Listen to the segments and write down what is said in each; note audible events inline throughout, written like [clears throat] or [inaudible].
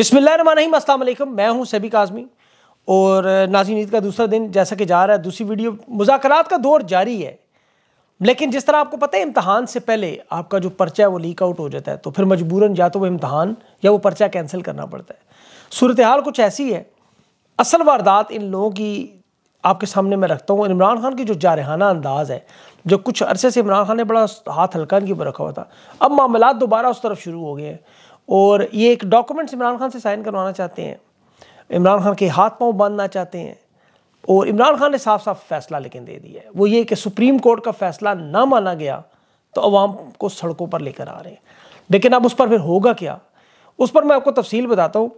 बिसमीम अल्लाम मैं हूं सभी काजमी और नाजिन ईद का दूसरा दिन जैसा कि जा रहा है दूसरी वीडियो मुजाकर का दौर जारी है लेकिन जिस तरह आपको पता है इम्तहान से पहले आपका जो पर्चा है वो लीक आउट हो जाता है तो फिर मजबूरन या तो वो इम्तहान या वो पर्चा कैंसिल करना पड़ता है सूरत हाल कुछ ऐसी है असल वारदात इन लोगों की आपके सामने मैं रखता हूँ इमरान खान की जो जारहाना अंदाज़ है जो कुछ अरसे से इमरान खान ने बड़ा हाथ हल्का इनके ऊपर रखा हुआ था अब मामला दोबारा उस तरफ शुरू हो गए हैं और ये एक डॉक्यूमेंट्स इमरान खान से साइन करवाना चाहते हैं इमरान खान के हाथ पाँव बांधना चाहते हैं और इमरान खान ने साफ साफ फैसला लेकिन दे दिया है वो ये कि सुप्रीम कोर्ट का फैसला ना माना गया तो अवाम को सड़कों पर लेकर आ रहे हैं लेकिन अब उस पर फिर होगा क्या उस पर मैं आपको तफसील बताता हूँ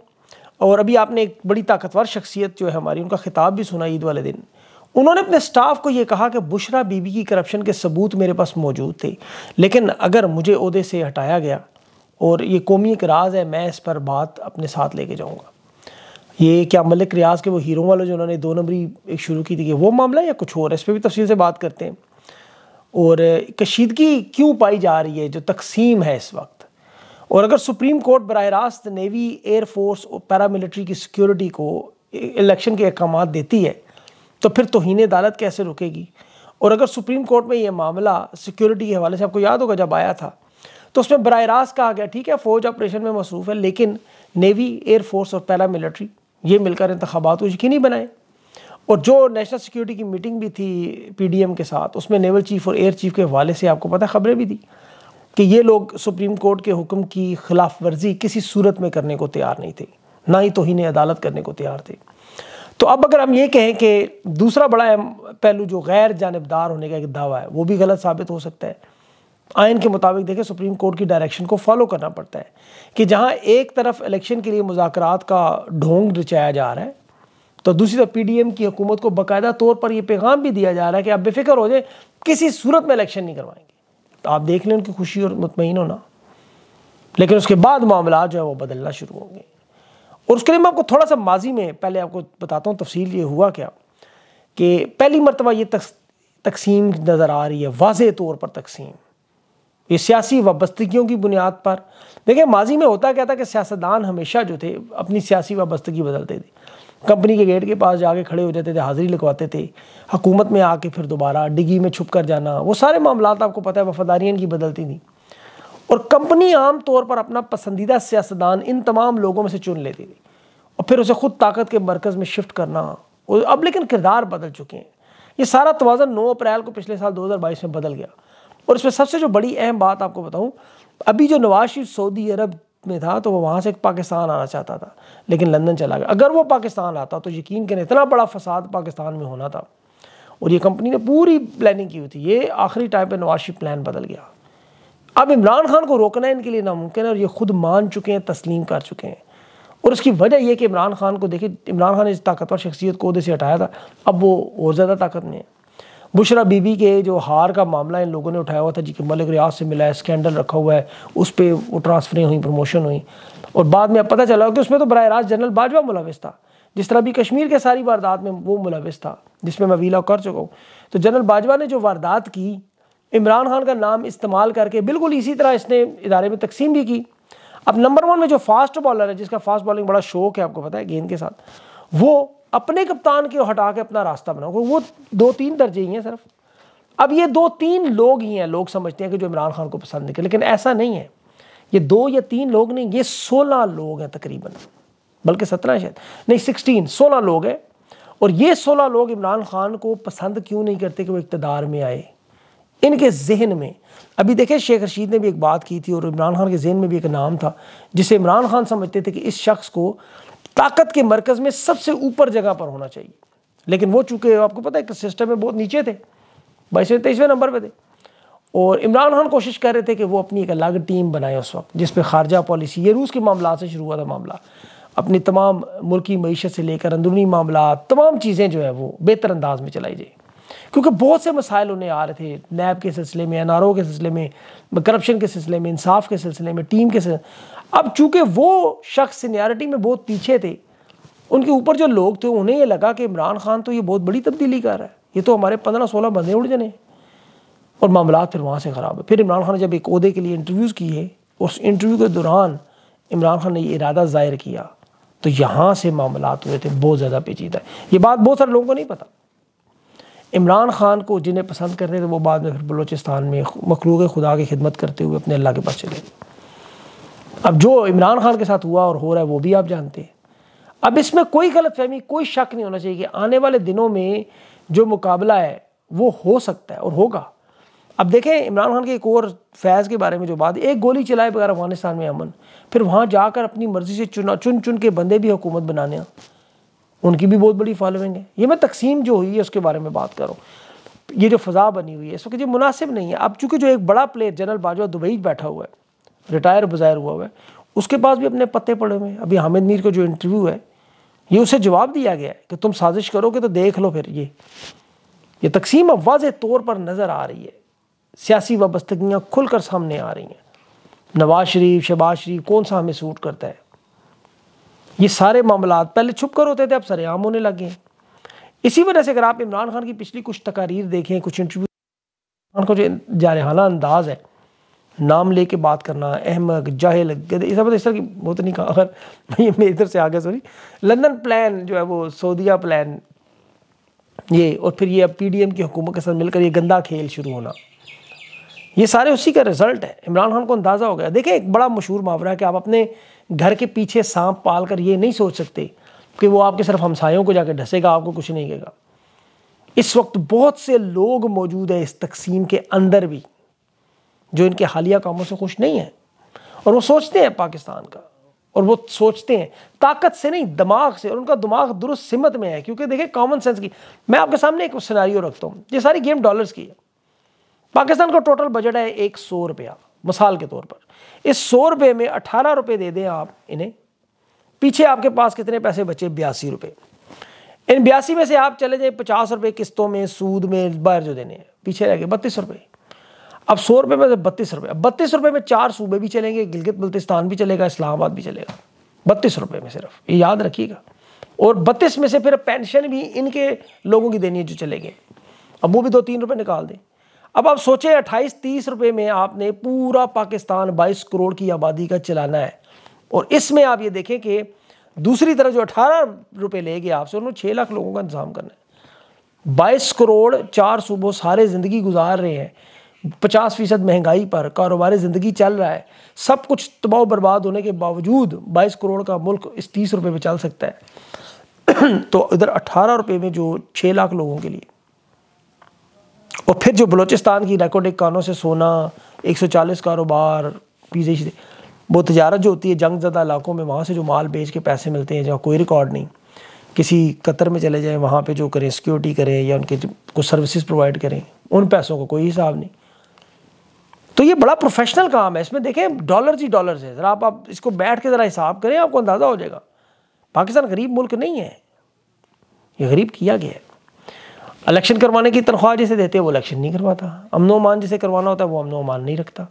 और अभी आपने एक बड़ी ताकतवर शख्सियत जो है हमारी उनका खिताब भी सुना ईद वाले दिन उन्होंने अपने स्टाफ को ये कहा कि बुशरा बीबी की करप्शन के सबूत मेरे पास मौजूद थे लेकिन अगर मुझे अहदे से हटाया गया और ये कौमी एक राज है मैं इस पर बात अपने साथ लेके जाऊँगा ये क्या मलिक रियाज के वो हीरो वाला जो उन्होंने दो नंबरी एक शुरू की थी वो मामला या कुछ और इस पर भी तफसील से बात करते हैं और कशीदगी क्यों पाई जा रही है जो तकसीम है इस वक्त और अगर सुप्रीम कोर्ट बर रास्त नेवी एयरफोर्स और पैरामिलिट्री की सिक्योरिटी को इलेक्शन के अहकाम देती है तो फिर तोहन अदालत कैसे रुकेगी और अगर सुप्रीम कोर्ट में ये मामला सिक्योरिटी के हवाले से आपको याद होगा जब आया था तो उसमें बर रास्त कहा गया ठीक है फ़ौज ऑपरेशन में मसरूफ़ है लेकिन नेवी एयरफोर्स और पैरा मिलिट्री ये मिलकर इंतबात को यकीनी बनाए और जो नेशनल सिक्योरिटी की मीटिंग भी थी पीडीएम के साथ उसमें नेवल चीफ़ और एयर चीफ़ के हवाले से आपको पता खबरें भी दी कि ये लोग सुप्रीम कोर्ट के हुक्म की खिलाफ वर्जी किसी सूरत में करने को तैयार नहीं थे ना ही तोहन अदालत करने को तैयार थे तो अब अगर हम ये कहें कि दूसरा बड़ा पहलू जो गैर जानबदार होने का एक दावा है वो भी गलत साबित हो सकता है आयन के मुताबिक देखें सुप्रीम कोर्ट की डायरेक्शन को फॉलो करना पड़ता है कि जहाँ एक तरफ इलेक्शन के लिए मुजात का ढोंग रचाया जा रहा है तो दूसरी तरफ पीडीएम की हुकूमत को बाकायदा तौर पर यह पैगाम भी दिया जा रहा है कि आप बेफिक्र हो जाए किसी सूरत में इलेक्शन नहीं करवाएंगे तो आप देख लें उनकी खुशी और मुतमिन होना लेकिन उसके बाद मामला जो है वो बदलना शुरू होंगे और उसके लिए मैं आपको थोड़ा सा माजी में पहले आपको बताता हूँ तफसील ये हुआ क्या कि पहली मरतबा ये तकसीम नज़र आ रही है वाज तौर पर तकसीम ये सियासी वाबस्तगियों की बुनियाद पर देखिए माजी में होता क्या था कि सियासतदान हमेशा जो थे अपनी सियासी वाबस्तगी बदलते थे कंपनी के गेट के पास जाके खड़े हो जाते थे हाजिरी लगवाते थे हुकूमत में आके फिर दोबारा डिगी में छुप कर जाना वो सारे मामला आपको पता है वफादारियन की बदलती थी और कंपनी आम तौर पर अपना पसंदीदा सियासतदान इन तमाम लोगों में से चुन लेती थी और फिर उसे खुद ताकत के मरकज़ में शिफ्ट करना अब लेकिन किरदार बदल चुके हैं ये सारा तोज़न नौ अप्रैल को पिछले साल दो में बदल गया और इसमें सबसे जो बड़ी अहम बात आपको बताऊँ अभी जो नवाज शरीफ सऊदी अरब में था तो वो वहाँ से पाकिस्तान आना चाहता था लेकिन लंदन चला गया अगर वो पाकिस्तान आता तो यकीन करें इतना बड़ा फसाद पाकिस्तान में होना था और ये कंपनी ने पूरी प्लानिंग की हुई थी ये आखिरी टाइम पर नवाज शरीफ प्लान बदल गया अब इमरान खान को रोकना इनके लिए नामुमकिन है और ये खुद मान चुके हैं तस्लीम कर चुके हैं और उसकी वजह यह कि इमरान खान को देखिए इमरान खान ने इस ताकतवर शख्सियत को उहदे से हटाया था अब वो और ज़्यादा ताकत में है बुशरा बीबी के जो हार का मामला इन लोगों ने उठाया हुआ था जी के मलिक रियाज से मिला है स्कैंडल रखा हुआ है उस पर वो ट्रांसफरें हुई प्रमोशन हुई और बाद में अब पता चला कि उसमें तो बर रास्त जनरल बाजवा मुलविस था जिस तरह भी कश्मीर के सारी वारदात में वो मुलविस था जिसमें मैं वीला कर चुका हूँ तो जनरल बाजवा ने जो वारदात की इमरान खान का नाम इस्तेमाल करके बिल्कुल इसी तरह इसने इदारे में तकसीम भी की अब नंबर वन में जो फास्ट बॉलर है जिसका फास्ट बॉलिंग बड़ा शौक है आपको पता है गेंद के साथ वो अपने कप्तान के हटा के अपना रास्ता बनाओ वो दो तीन दर्जे ही हैं सिर्फ अब ये दो तीन लोग ही हैं लोग समझते हैं कि जो इमरान खान को पसंद नहीं लेकिन ऐसा नहीं है ये दो या तीन लोग नहीं ये सोलह लोग हैं तकरीबन बल्कि सत्रह शायद नहीं सिक्सटीन सोलह लोग हैं और ये सोलह लोग इमरान खान को पसंद क्यों नहीं करते कि वो इकतदार में आए इनके जहन में अभी देखें शेख रशीद ने भी एक बात की थी और इमरान खान के जहन में भी एक नाम था जिसे इमरान खान समझते थे कि इस शख्स को ताकत के मरकज में सबसे ऊपर जगह पर होना चाहिए लेकिन वो चूंकि आपको पता है कि सिस्टम में बहुत नीचे थे बाईसवें तेईसवें नंबर पर थे और इमरान खान कोशिश कर रहे थे कि वो अपनी एक अलग टीम बनाए उस वक्त जिस पर खारजा पॉलिसी ये रूस के मामला से शुरू हुआ था मामला अपनी तमाम मुल्की मीशत से लेकर अंदरूनी मामला तमाम चीज़ें जो है वो बेहतर अंदाज में चलाई जाए क्योंकि बहुत से मसाइल उन्हें आ रहे थे नैब के सिलसिले में एन आर ओ के सिलसिले में करप्शन के सिलसिले में इंसाफ के सिलसिले में टीम के अब चूंकि वो शख्स सीनियरिटी में बहुत पीछे थे उनके ऊपर जो लोग थे उन्हें ये लगा कि इमरान खान तो ये बहुत बड़ी तब्दीली कर रहा है ये तो हमारे पंद्रह सोलह बंदे उड़ जाने और मामला फिर वहाँ से ख़राब है फिर इमरान खान ने जब एक अहदे के लिए इंटरव्यूज़ किए उस इंटरव्यू के दौरान इमरान खान ने ये इरादा ज़ाहिर किया तो यहाँ से मामला हुए थे बहुत ज़्यादा पेचीदा ये बात बहुत सारे लोगों को नहीं पता इमरान खान को जिन्हें पसंद करते थे वो बाद में फिर बलोचिस्तान में मखलूक खुदा की खिदमत करते हुए अपने अल्लाह के पास चले गए अब जो इमरान खान के साथ हुआ और हो रहा है वो भी आप जानते हैं अब इसमें कोई गलत फहमी कोई शक नहीं होना चाहिए कि आने वाले दिनों में जो मुकाबला है वो हो सकता है और होगा अब देखें इमरान खान के एक और फैज़ के बारे में जो बात एक गोली चलाए बगैर अफगानिस्तान में अमन फिर वहाँ जाकर अपनी मर्ज़ी से चुना चुन चुन के बंदे भी हुकूमत बनाने उनकी भी बहुत बड़ी फॉलोइंग है ये मैं तकसीम जो हुई है उसके बारे में बात करूँ ये जो फ़ज़ा बनी हुई है इस वक्त ये मुनासिब नहीं है अब चूँकि जो एक बड़ा प्लेयर जनरल बाजवा दुबई बैठा हुआ है रिटायर बुजायर हुआ हुआ है उसके पास भी अपने पत्ते पड़े हुए हैं अभी हामिद मीर का जो इंटरव्यू है ये उसे जवाब दिया गया है कि तुम साजिश करोगे तो देख लो फिर ये ये तकसीम अब वाज तौर पर नज़र आ रही है सियासी वाबस्तगियाँ खुल कर सामने आ रही हैं नवाज शरीफ शहबाज शरीफ कौन सा हमें सूट करता है ये सारे मामला पहले छुप कर होते थे अब सरेआम होने लगे हैं इसी वजह से अगर आप इमरान खान की पिछली कुछ तकारीर देखें कुछ इंटरव्यू इमरान खान का जो जारहाना अंदाज है नाम लेके बात करना अहमद जाहिल इस तरह इस तरह की बहुत नहीं कहा अगर ये इधर से आ गया सॉरी लंदन प्लान जो है वो सऊदिया प्लान ये और फिर ये अब पी की हुकूमत के साथ मिलकर ये गंदा खेल शुरू होना ये सारे उसी का रिजल्ट है इमरान खान को अंदाज़ा हो गया देखें एक बड़ा मशहूर मुहावरा है कि आप अपने घर के पीछे सांप पाल कर ये नहीं सोच सकते कि वो आपके सिर्फ हमसायों को जाकर ढसेगा आपको कुछ नहीं कहेगा इस वक्त बहुत से लोग मौजूद हैं इस तकसीम के अंदर भी जो इनके हालिया कामों से खुश नहीं है और वो सोचते हैं पाकिस्तान का और वो सोचते हैं ताकत से नहीं दिमाग से और उनका दिमाग दुरुस्त सिमत में है क्योंकि देखिए कॉमन सेंस की मैं आपके सामने एक सिनारियो रखता हूँ ये सारी गेम डॉलर्स की है पाकिस्तान का टोटल बजट है एक सौ रुपया मिसाल के तौर पर इस सौ रुपये में अठारह रुपये दे दें आप इन्हें पीछे आपके पास कितने पैसे बचे बयासी रुपये इन बयासी में से आप चले जाए पचास रुपये किस्तों में सूद में बाहर जो देने हैं पीछे रह गए बत्तीस रुपये अब सौ रुपये में बत्तीस रुपये बत्तीस रुपये में चार सूबे भी चलेंगे गिलगित बल्तिस्तान भी चलेगा इस्लामाबाद भी चलेगा बत्तीस रुपये में सिर्फ ये याद रखिएगा और बत्तीस में से फिर पेंशन भी इनके लोगों की देनी है जो चले गए अब वो भी दो तीन रुपये निकाल दें अब आप सोचें अट्ठाईस तीस रुपये में आपने पूरा पाकिस्तान बाईस करोड़ की आबादी का चलाना है और इसमें आप ये देखें कि दूसरी तरफ जो अठारह रुपये ले गए आपसे उन्होंने छः लाख लोगों का इंतजाम करना है बाईस करोड़ चार सूबों सारे ज़िंदगी गुजार रहे हैं पचास फीसद महंगाई पर कारोबारी ज़िंदगी चल रहा है सब कुछ तबाह बर्बाद होने के बावजूद बाईस करोड़ का मुल्क इस तीस रुपये में चल सकता है [clears throat] तो इधर अट्ठारह रुपये में जो छः लाख लोगों के लिए और फिर जो बलूचिस्तान की एक कानों से सोना एक सौ चालीस कारोबार पीजे शीजे वो तजारत जो होती है जंग ज़्यादा इलाकों में वहाँ से जो माल बेच के पैसे मिलते हैं जहाँ कोई रिकॉर्ड नहीं किसी कतर में चले जाएँ वहाँ पर जो करें सिक्योरिटी करें या उनके कुछ सर्विसज़ प्रोवाइड करें उन पैसों का को कोई हिसाब नहीं तो ये बड़ा प्रोफेशनल काम है इसमें देखें डॉलर ही डॉलर है ज़रा आप, आप इसको बैठ के ज़रा हिसाब करें आपको अंदाज़ा हो जाएगा पाकिस्तान गरीब मुल्क नहीं है ये गरीब किया गया है इलेक्शन करवाने की तनख्वाह जिसे देते हैं वो इलेक्शन नहीं करवाता अमन अमान जिसे करवाना होता है वो अमन अमान नहीं रखता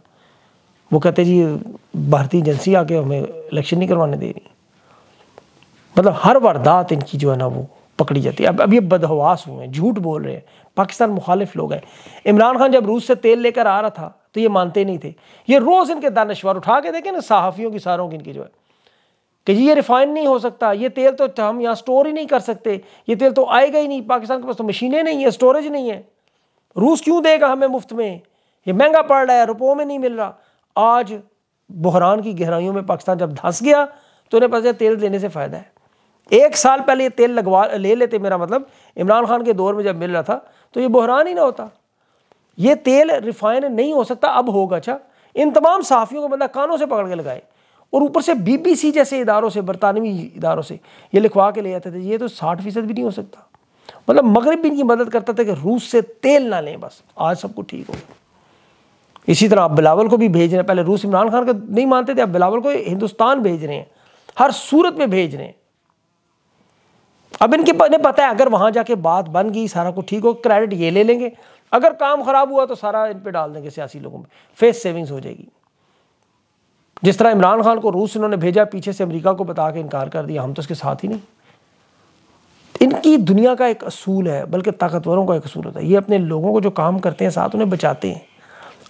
वो कहते जी भारतीय एजेंसी आके हमें इलेक्शन नहीं करवाने दे रही मतलब हर वारदात इनकी जो है ना वो पकड़ी जाती है अब अब ये बदहवास हुए हैं झूठ बोल रहे हैं पाकिस्तान मुखालिफ लोग हैं इमरान खान जब रूस से तेल लेकर आ रहा था तो ये मानते नहीं थे ये रोज़ इनके दानश्वर उठा के देखें ना सहाफ़ियों की सारों की इनकी जो है कि जी ये रिफ़ाइन नहीं हो सकता ये तेल तो हम यहाँ स्टोर ही नहीं कर सकते ये तेल तो आएगा ही नहीं पाकिस्तान के पास तो मशीनें नहीं है स्टोरेज नहीं है रूस क्यों देगा हमें मुफ्त में ये महंगा पड़ रहा है रुपयों में नहीं मिल रहा आज बहरान की गहराइयों में पाकिस्तान जब धंस गया तो उन्हें पता तेल देने से फ़ायदा है एक साल पहले ये तेल लगवा ले लेते मेरा मतलब इमरान खान के दौर में जब मिल रहा था तो ये बहरान ही ना होता ये तेल रिफाइन नहीं हो सकता अब होगा अच्छा इन तमाम साफियों को बंदा कानों से पकड़ के लगाए और ऊपर से बीबीसी जैसे इदारों से बरतानवी इदारों से ये लिखवा के ले जाते थे ये तो साठ फीसद भी नहीं हो सकता मतलब मगरब भी इनकी मदद करता था कि रूस से तेल ना लें बस आज सबको ठीक हो इसी तरह आप बिलावल को भी भेज रहे हैं पहले रूस इमरान खान का नहीं मानते थे आप बिलावल को हिंदुस्तान भेज रहे हैं हर सूरत में भेज रहे हैं अब इनके पता है अगर वहाँ जाके बात बन गई सारा कुछ ठीक हो क्रेडिट ये ले लेंगे अगर काम ख़राब हुआ तो सारा इन पर डाल देंगे सियासी लोगों में फेस सेविंग्स हो जाएगी जिस तरह इमरान खान को रूस इन्होंने भेजा पीछे से अमरीका को बता के इनकार कर दिया हम तो इसके साथ ही नहीं इनकी दुनिया का एक असूल है बल्कि ताकतवरों का एक असूल होता है ये अपने लोगों को जो काम करते हैं साथ उन्हें बचाते हैं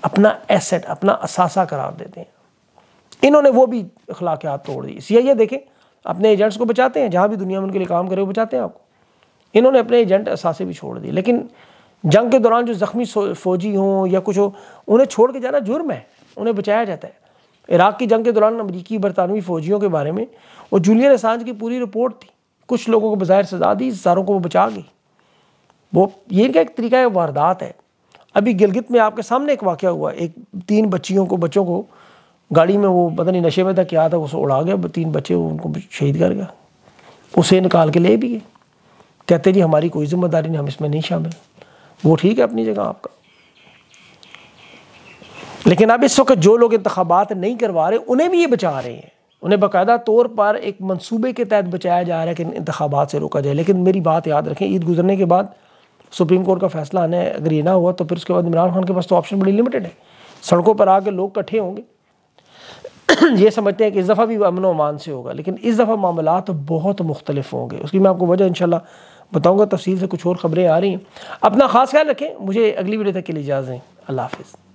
अपना एसेट अपना असासा करार देते हैं इन्होंने वो भी अखलाकियात तोड़ दी सी आई देखें अपने एजेंट्स को बचाते हैं जहाँ भी दुनिया में उनके लिए काम करे वो बचाते हैं आपको इन्होंने अपने एजेंट असासे भी छोड़ दिए लेकिन जंग के दौरान जो ज़ख्मी फौजी हों या कुछ हो उन्हें छोड़ के जाना जुर्म है उन्हें बचाया जाता है इराक़ की जंग के दौरान अमरीकी बरतानवी फ़ौजियों के बारे में और जूलियन असांज की पूरी रिपोर्ट थी कुछ लोगों को बाहर सजा दी सारों को वो बचा गई वो ये इनका एक तरीका है वारदात है अभी गिलगित में आपके सामने एक वाक़ हुआ एक तीन बच्चियों को बच्चों को गाड़ी में वो पता नहीं नशे में था क्या था उसे उड़ा गया तीन बच्चे उनको शहीद कर गया उसे निकाल के ले भी गए कहते जी हमारी कोई जिम्मेदारी नहीं हम इसमें नहीं शामिल वो ठीक है अपनी जगह आपका लेकिन अब इस वक्त जो लोग इंतबात नहीं करवा रहे उन्हें भी ये बचा रहे हैं उन्हें बाकायदा तौर पर एक मनसूबे के तहत बचाया जा रहा है कि इंतबात से रोका जाए लेकिन मेरी बात याद रखें ईद गुजरने के बाद सुप्रीम कोर्ट का फैसला आने अगर ये ना हुआ तो फिर उसके बाद इमरान खान के पास तो ऑप्शन बड़ी लिमिटेड है सड़कों पर आके लोग इकट्ठे होंगे [clears throat] ये समझते हैं कि इस दफ़ा भी अमन अमान से होगा लेकिन इस दफ़ा मामला तो बहुत मुख्तलिफ होंगे उसकी मैं आपको वजह इनशाला बताऊँगा तफसील से कुछ और ख़बरें आ रही हैं अपना ख़ास ख्याल रखें मुझे अगली वीडियो तक के लिए इजाज़ें अल्लाह हाफिज़